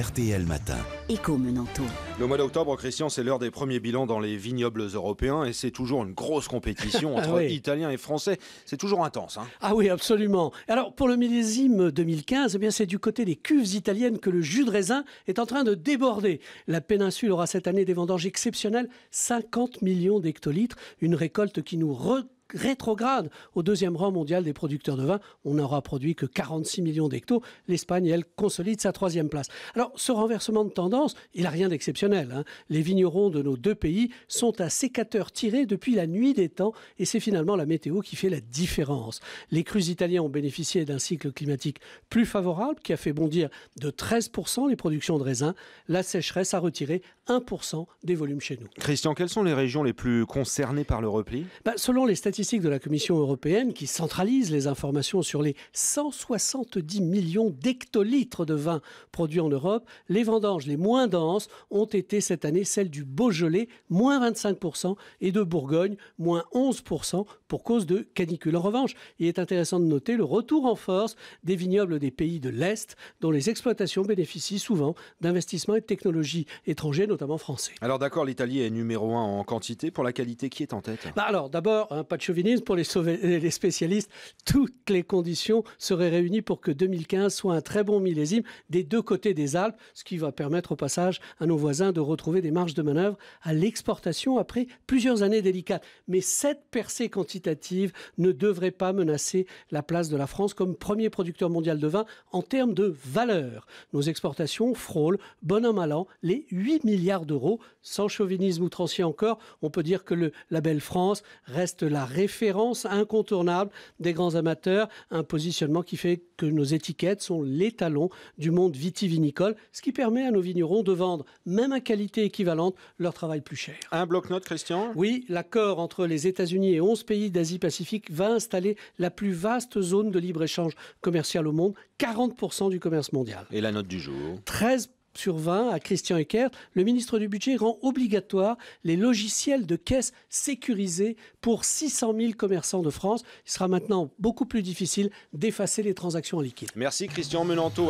RTL Matin. Écho Menanto. Le mois d'octobre, Christian, c'est l'heure des premiers bilans dans les vignobles européens et c'est toujours une grosse compétition ah entre Italiens et Français. C'est toujours intense. Hein. ah oui, absolument. Alors, pour le millésime 2015, eh bien, c'est du côté des cuves italiennes que le jus de raisin est en train de déborder. La péninsule aura cette année des vendanges exceptionnelles, 50 millions d'hectolitres, une récolte qui nous re rétrograde. Au deuxième rang mondial des producteurs de vin, on n'aura produit que 46 millions d'hectos. L'Espagne, elle, consolide sa troisième place. Alors, ce renversement de tendance, il n'a rien d'exceptionnel. Hein. Les vignerons de nos deux pays sont à sécateurs tirés depuis la nuit des temps, et c'est finalement la météo qui fait la différence. Les crus italiens ont bénéficié d'un cycle climatique plus favorable, qui a fait bondir de 13% les productions de raisins. La sécheresse a retiré 1% des volumes chez nous. Christian, quelles sont les régions les plus concernées par le repli bah, Selon les statistiques de la Commission européenne qui centralise les informations sur les 170 millions d'hectolitres de vin produits en Europe, les vendanges les moins denses ont été cette année celles du Beaujolais, moins 25%, et de Bourgogne, moins 11% pour cause de canicule. En revanche, il est intéressant de noter le retour en force des vignobles des pays de l'Est, dont les exploitations bénéficient souvent d'investissements et de technologies étrangers, notamment français. Alors d'accord, l'Italie est numéro un en quantité. Pour la qualité, qui est en tête bah Alors d'abord, un pas de chauvinisme, pour les, sauver, spécialistes, toutes les conditions seraient réunies pour que 2015 soit un très bon millésime des deux côtés des Alpes, ce qui va permettre au passage à nos voisins de retrouver des marges de manœuvre à l'exportation après plusieurs années délicates. Mais cette percée quantitative ne devrait pas menacer la place de la France comme premier producteur mondial de vin en termes de valeur. Nos exportations frôlent, bon an mal an, les 8 milliards d'euros. Sans chauvinisme outrancier encore, on peut dire que le label France reste la référence incontournable des grands amateurs, un positionnement qui fait que nos étiquettes sont l'étalon du monde vitivinicole, ce qui permet à nos vignerons de vendre, même à qualité équivalente, leur travail plus cher. Un bloc note Christian Oui, l'accord entre les États-Unis et 11 pays d'Asie-Pacifique va installer la plus vaste zone de libre-échange commercial au monde, 40% du commerce mondial. Et la note du jour 13 sur 20 à Christian Eckert, le ministre du Budget rend obligatoire les logiciels de caisse sécurisés pour 600 000 commerçants de France. Il sera maintenant beaucoup plus difficile d'effacer les transactions en liquide. Merci Christian Menanto.